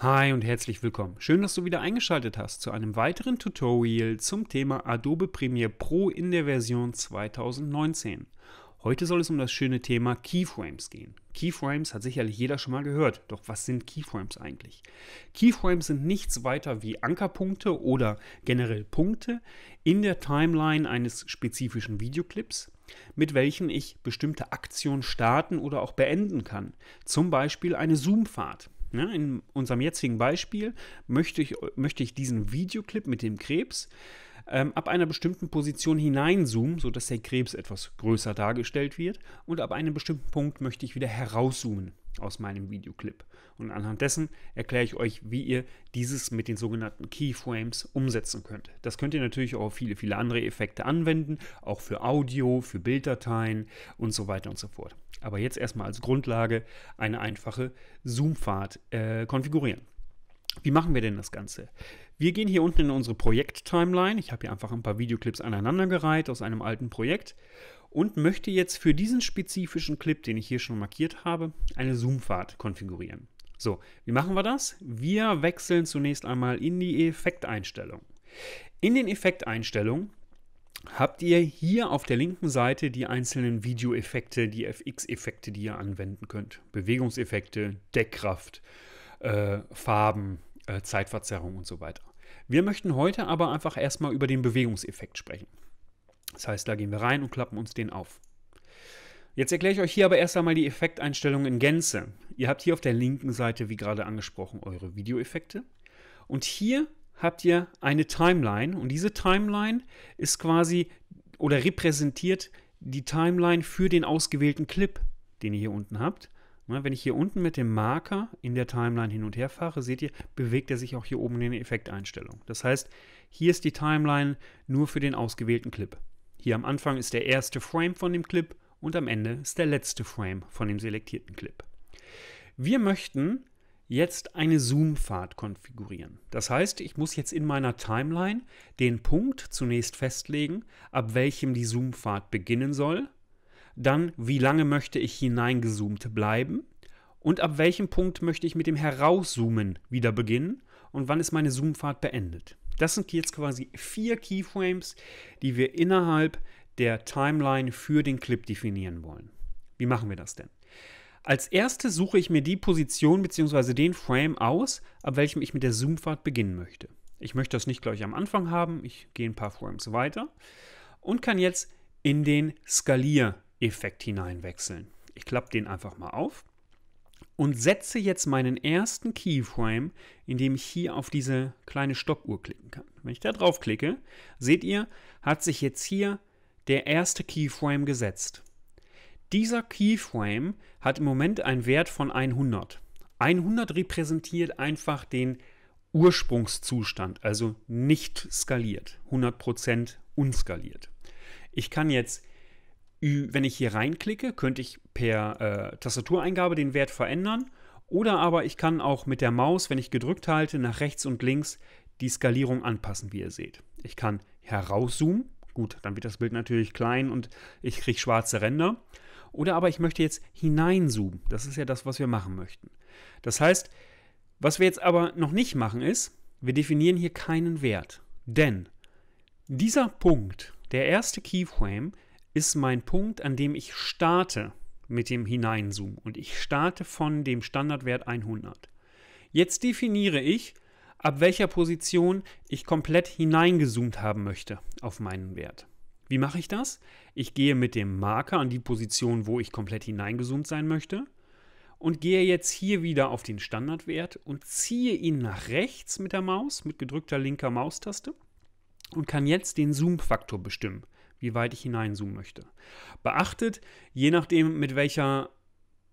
Hi und herzlich willkommen. Schön, dass du wieder eingeschaltet hast zu einem weiteren Tutorial zum Thema Adobe Premiere Pro in der Version 2019. Heute soll es um das schöne Thema Keyframes gehen. Keyframes hat sicherlich jeder schon mal gehört, doch was sind Keyframes eigentlich? Keyframes sind nichts weiter wie Ankerpunkte oder generell Punkte in der Timeline eines spezifischen Videoclips, mit welchen ich bestimmte Aktionen starten oder auch beenden kann. Zum Beispiel eine Zoomfahrt. Ja, ne, in unserem jetzigen Beispiel möchte ich, möchte ich diesen Videoclip mit dem Krebs ähm, ab einer bestimmten Position hineinzoomen, sodass der Krebs etwas größer dargestellt wird. Und ab einem bestimmten Punkt möchte ich wieder herauszoomen aus meinem Videoclip. Und anhand dessen erkläre ich euch, wie ihr dieses mit den sogenannten Keyframes umsetzen könnt. Das könnt ihr natürlich auch auf viele, viele andere Effekte anwenden, auch für Audio, für Bilddateien und so weiter und so fort. Aber jetzt erstmal als Grundlage eine einfache Zoom-Fahrt äh, konfigurieren. Wie machen wir denn das Ganze? Wir gehen hier unten in unsere Projekt-Timeline. Ich habe hier einfach ein paar Videoclips aneinandergereiht aus einem alten Projekt und möchte jetzt für diesen spezifischen Clip, den ich hier schon markiert habe, eine Zoomfahrt konfigurieren. So, wie machen wir das? Wir wechseln zunächst einmal in die Effekteinstellung. In den Effekteinstellungen habt ihr hier auf der linken Seite die einzelnen Videoeffekte, die FX-Effekte, die ihr anwenden könnt. Bewegungseffekte, Deckkraft, äh, Farben, äh, Zeitverzerrung und so weiter. Wir möchten heute aber einfach erstmal über den Bewegungseffekt sprechen. Das heißt, da gehen wir rein und klappen uns den auf. Jetzt erkläre ich euch hier aber erst einmal die Effekteinstellungen in Gänze. Ihr habt hier auf der linken Seite, wie gerade angesprochen, eure Videoeffekte. Und hier habt ihr eine Timeline. Und diese Timeline ist quasi oder repräsentiert die Timeline für den ausgewählten Clip, den ihr hier unten habt. Ne, wenn ich hier unten mit dem Marker in der Timeline hin und her fahre, seht ihr, bewegt er sich auch hier oben in den Effekteinstellungen. Das heißt, hier ist die Timeline nur für den ausgewählten Clip. Hier am Anfang ist der erste Frame von dem Clip und am Ende ist der letzte Frame von dem selektierten Clip. Wir möchten jetzt eine zoom fahrt konfigurieren. Das heißt, ich muss jetzt in meiner Timeline den Punkt zunächst festlegen, ab welchem die zoom fahrt beginnen soll, dann wie lange möchte ich hineingezoomt bleiben und ab welchem Punkt möchte ich mit dem Herauszoomen wieder beginnen und wann ist meine zoom fahrt beendet. Das sind jetzt quasi vier Keyframes, die wir innerhalb der Timeline für den Clip definieren wollen. Wie machen wir das denn? Als erstes suche ich mir die Position bzw. den Frame aus, ab welchem ich mit der Zoomfahrt beginnen möchte. Ich möchte das nicht gleich am Anfang haben, ich gehe ein paar Frames weiter und kann jetzt in den Skaliereffekt hineinwechseln. Ich klappe den einfach mal auf und setze jetzt meinen ersten Keyframe, indem ich hier auf diese kleine Stoppuhr klicken kann. Wenn ich da drauf klicke, seht ihr, hat sich jetzt hier der erste Keyframe gesetzt. Dieser Keyframe hat im Moment einen Wert von 100. 100 repräsentiert einfach den Ursprungszustand, also nicht skaliert, 100% unskaliert. Ich kann jetzt wenn ich hier reinklicke, könnte ich per äh, Tastatureingabe den Wert verändern. Oder aber ich kann auch mit der Maus, wenn ich gedrückt halte, nach rechts und links die Skalierung anpassen, wie ihr seht. Ich kann herauszoomen. Gut, dann wird das Bild natürlich klein und ich kriege schwarze Ränder. Oder aber ich möchte jetzt hineinzoomen. Das ist ja das, was wir machen möchten. Das heißt, was wir jetzt aber noch nicht machen ist, wir definieren hier keinen Wert. Denn dieser Punkt, der erste Keyframe, ist mein Punkt, an dem ich starte mit dem Hineinzoom Und ich starte von dem Standardwert 100. Jetzt definiere ich, ab welcher Position ich komplett hineingezoomt haben möchte auf meinen Wert. Wie mache ich das? Ich gehe mit dem Marker an die Position, wo ich komplett hineingezoomt sein möchte und gehe jetzt hier wieder auf den Standardwert und ziehe ihn nach rechts mit der Maus, mit gedrückter linker Maustaste und kann jetzt den Zoom-Faktor bestimmen wie weit ich hineinzoomen möchte. Beachtet, je nachdem, mit welcher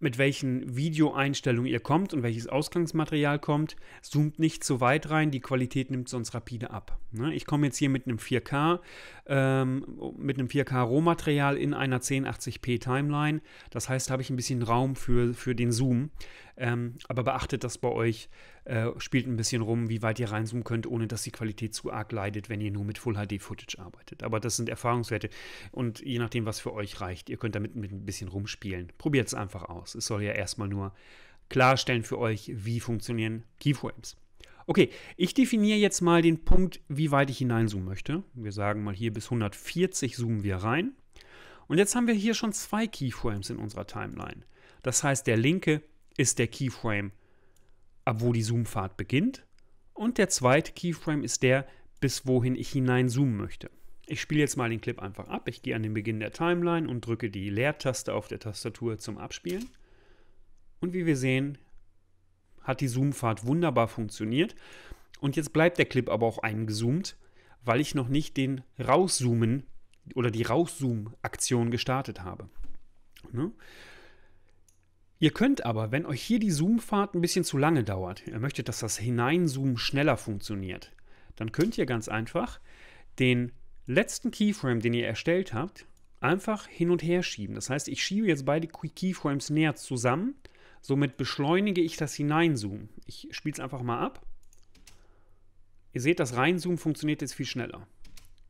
mit welchen Videoeinstellungen ihr kommt und welches Ausgangsmaterial kommt, zoomt nicht zu weit rein, die Qualität nimmt sonst rapide ab. Ne? Ich komme jetzt hier mit einem 4K, ähm, mit einem 4K Rohmaterial in einer 1080p Timeline. Das heißt, da habe ich ein bisschen Raum für, für den Zoom. Ähm, aber beachtet das bei euch, äh, spielt ein bisschen rum, wie weit ihr reinzoomen könnt, ohne dass die Qualität zu arg leidet, wenn ihr nur mit Full HD-Footage arbeitet. Aber das sind Erfahrungswerte und je nachdem, was für euch reicht, ihr könnt damit mit ein bisschen rumspielen. Probiert es einfach aus. Es soll ja erstmal nur klarstellen für euch, wie funktionieren Keyframes. Okay, ich definiere jetzt mal den Punkt, wie weit ich hineinzoomen möchte. Wir sagen mal hier bis 140 zoomen wir rein. Und jetzt haben wir hier schon zwei Keyframes in unserer Timeline. Das heißt, der linke ist der Keyframe ab wo die Zoom-Fahrt beginnt. Und der zweite Keyframe ist der, bis wohin ich hineinzoomen möchte. Ich spiele jetzt mal den Clip einfach ab. Ich gehe an den Beginn der Timeline und drücke die Leertaste auf der Tastatur zum Abspielen. Und wie wir sehen, hat die Zoom-Fahrt wunderbar funktioniert. Und jetzt bleibt der Clip aber auch eingezoomt, weil ich noch nicht den Rauszoomen oder die Rauszoom-Aktion gestartet habe. Ne? Ihr könnt aber, wenn euch hier die Zoomfahrt ein bisschen zu lange dauert, ihr möchtet, dass das Hineinzoomen schneller funktioniert, dann könnt ihr ganz einfach den letzten Keyframe, den ihr erstellt habt, einfach hin und her schieben. Das heißt, ich schiebe jetzt beide Keyframes näher zusammen, somit beschleunige ich das Hineinzoomen. Ich spiele es einfach mal ab. Ihr seht, das Reinzoomen funktioniert jetzt viel schneller.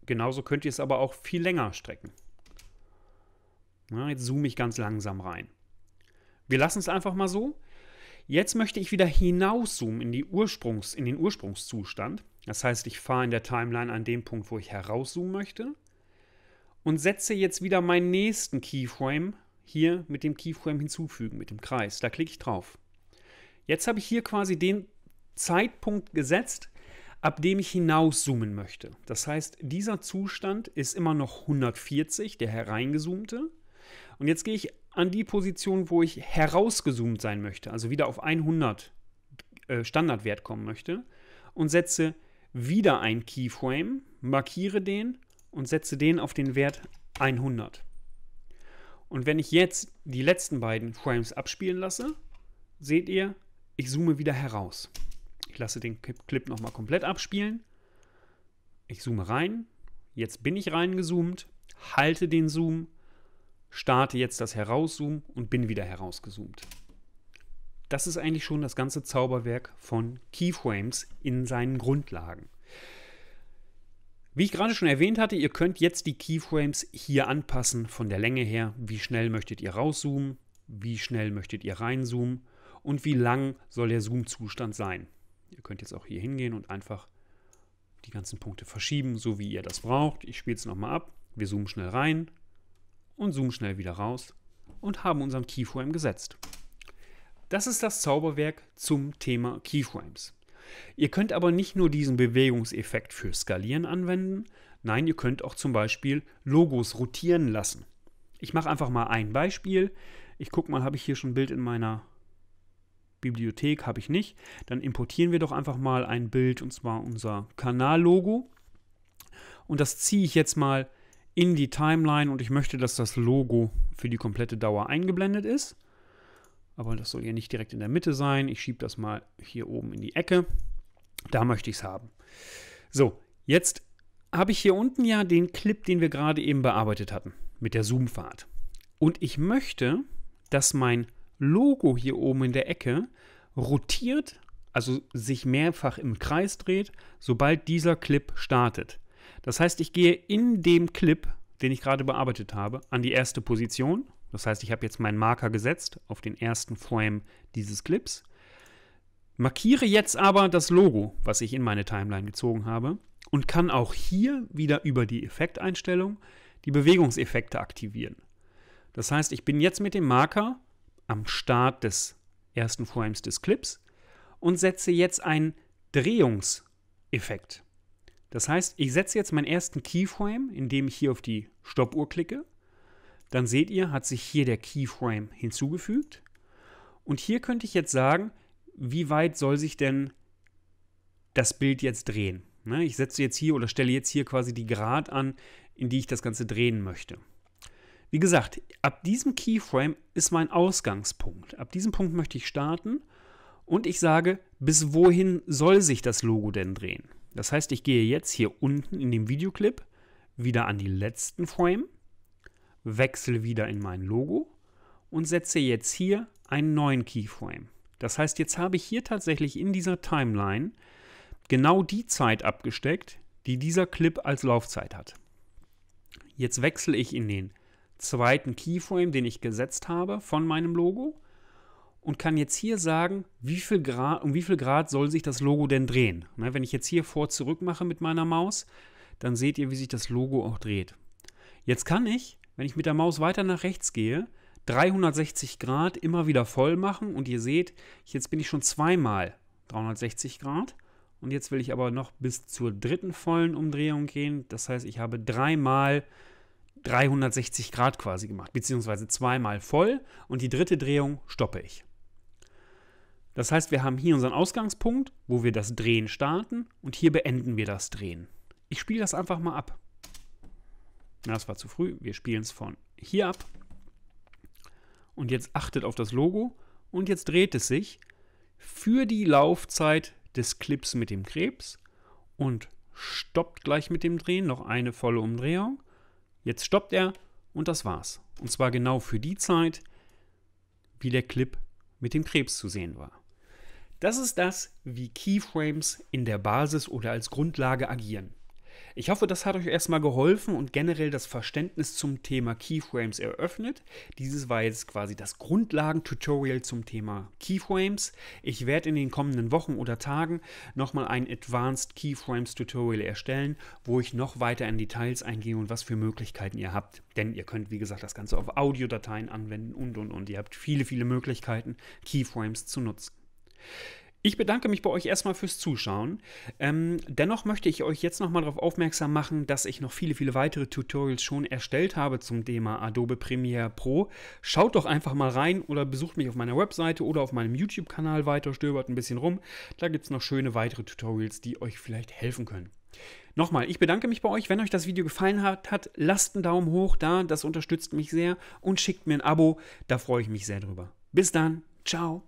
Genauso könnt ihr es aber auch viel länger strecken. Na, jetzt zoome ich ganz langsam rein. Wir lassen es einfach mal so. Jetzt möchte ich wieder hinauszoomen in, die Ursprungs-, in den Ursprungszustand. Das heißt, ich fahre in der Timeline an dem Punkt, wo ich herauszoomen möchte und setze jetzt wieder meinen nächsten Keyframe hier mit dem Keyframe hinzufügen, mit dem Kreis. Da klicke ich drauf. Jetzt habe ich hier quasi den Zeitpunkt gesetzt, ab dem ich hinauszoomen möchte. Das heißt, dieser Zustand ist immer noch 140, der hereingezoomte. Und jetzt gehe ich an die Position, wo ich herausgezoomt sein möchte, also wieder auf 100 äh, Standardwert kommen möchte und setze wieder ein Keyframe, markiere den und setze den auf den Wert 100. Und wenn ich jetzt die letzten beiden Frames abspielen lasse, seht ihr, ich zoome wieder heraus. Ich lasse den Clip nochmal komplett abspielen. Ich zoome rein. Jetzt bin ich reingezoomt, halte den Zoom starte jetzt das Herauszoomen und bin wieder herausgezoomt. Das ist eigentlich schon das ganze Zauberwerk von Keyframes in seinen Grundlagen. Wie ich gerade schon erwähnt hatte, ihr könnt jetzt die Keyframes hier anpassen von der Länge her. Wie schnell möchtet ihr rauszoomen, wie schnell möchtet ihr reinzoomen und wie lang soll der Zoom-Zustand sein. Ihr könnt jetzt auch hier hingehen und einfach die ganzen Punkte verschieben, so wie ihr das braucht. Ich spiele es nochmal ab. Wir zoomen schnell rein, und zoomen schnell wieder raus und haben unseren Keyframe gesetzt. Das ist das Zauberwerk zum Thema Keyframes. Ihr könnt aber nicht nur diesen Bewegungseffekt für Skalieren anwenden, nein, ihr könnt auch zum Beispiel Logos rotieren lassen. Ich mache einfach mal ein Beispiel. Ich gucke mal, habe ich hier schon ein Bild in meiner Bibliothek? Habe ich nicht. Dann importieren wir doch einfach mal ein Bild und zwar unser Kanallogo. Und das ziehe ich jetzt mal in die Timeline und ich möchte, dass das Logo für die komplette Dauer eingeblendet ist. Aber das soll ja nicht direkt in der Mitte sein. Ich schiebe das mal hier oben in die Ecke. Da möchte ich es haben. So, jetzt habe ich hier unten ja den Clip, den wir gerade eben bearbeitet hatten, mit der Zoom-Fahrt. Und ich möchte, dass mein Logo hier oben in der Ecke rotiert, also sich mehrfach im Kreis dreht, sobald dieser Clip startet. Das heißt, ich gehe in dem Clip, den ich gerade bearbeitet habe, an die erste Position. Das heißt, ich habe jetzt meinen Marker gesetzt auf den ersten Frame dieses Clips. Markiere jetzt aber das Logo, was ich in meine Timeline gezogen habe und kann auch hier wieder über die Effekteinstellung die Bewegungseffekte aktivieren. Das heißt, ich bin jetzt mit dem Marker am Start des ersten Frames des Clips und setze jetzt einen Drehungseffekt. Das heißt, ich setze jetzt meinen ersten Keyframe, indem ich hier auf die Stoppuhr klicke. Dann seht ihr, hat sich hier der Keyframe hinzugefügt. Und hier könnte ich jetzt sagen, wie weit soll sich denn das Bild jetzt drehen. Ne, ich setze jetzt hier oder stelle jetzt hier quasi die Grad an, in die ich das Ganze drehen möchte. Wie gesagt, ab diesem Keyframe ist mein Ausgangspunkt. Ab diesem Punkt möchte ich starten und ich sage, bis wohin soll sich das Logo denn drehen? Das heißt, ich gehe jetzt hier unten in dem Videoclip wieder an die letzten Frame, wechsle wieder in mein Logo und setze jetzt hier einen neuen Keyframe. Das heißt, jetzt habe ich hier tatsächlich in dieser Timeline genau die Zeit abgesteckt, die dieser Clip als Laufzeit hat. Jetzt wechsle ich in den zweiten Keyframe, den ich gesetzt habe von meinem Logo und kann jetzt hier sagen, wie viel Grad, um wie viel Grad soll sich das Logo denn drehen. Ne, wenn ich jetzt hier vor zurück mache mit meiner Maus, dann seht ihr, wie sich das Logo auch dreht. Jetzt kann ich, wenn ich mit der Maus weiter nach rechts gehe, 360 Grad immer wieder voll machen und ihr seht, jetzt bin ich schon zweimal 360 Grad und jetzt will ich aber noch bis zur dritten vollen Umdrehung gehen. Das heißt, ich habe dreimal 360 Grad quasi gemacht, beziehungsweise zweimal voll und die dritte Drehung stoppe ich. Das heißt, wir haben hier unseren Ausgangspunkt, wo wir das Drehen starten und hier beenden wir das Drehen. Ich spiele das einfach mal ab. das war zu früh. Wir spielen es von hier ab. Und jetzt achtet auf das Logo und jetzt dreht es sich für die Laufzeit des Clips mit dem Krebs und stoppt gleich mit dem Drehen noch eine volle Umdrehung. Jetzt stoppt er und das war's. Und zwar genau für die Zeit, wie der Clip mit dem Krebs zu sehen war. Das ist das, wie Keyframes in der Basis oder als Grundlage agieren. Ich hoffe, das hat euch erstmal geholfen und generell das Verständnis zum Thema Keyframes eröffnet. Dieses war jetzt quasi das Grundlagentutorial zum Thema Keyframes. Ich werde in den kommenden Wochen oder Tagen nochmal ein Advanced Keyframes Tutorial erstellen, wo ich noch weiter in Details eingehe und was für Möglichkeiten ihr habt. Denn ihr könnt, wie gesagt, das Ganze auf Audiodateien anwenden und und und. Ihr habt viele, viele Möglichkeiten, Keyframes zu nutzen. Ich bedanke mich bei euch erstmal fürs Zuschauen. Ähm, dennoch möchte ich euch jetzt nochmal darauf aufmerksam machen, dass ich noch viele, viele weitere Tutorials schon erstellt habe zum Thema Adobe Premiere Pro. Schaut doch einfach mal rein oder besucht mich auf meiner Webseite oder auf meinem YouTube-Kanal weiter, stöbert ein bisschen rum. Da gibt es noch schöne weitere Tutorials, die euch vielleicht helfen können. Nochmal, ich bedanke mich bei euch. Wenn euch das Video gefallen hat, hat lasst einen Daumen hoch da, das unterstützt mich sehr und schickt mir ein Abo, da freue ich mich sehr drüber. Bis dann, ciao.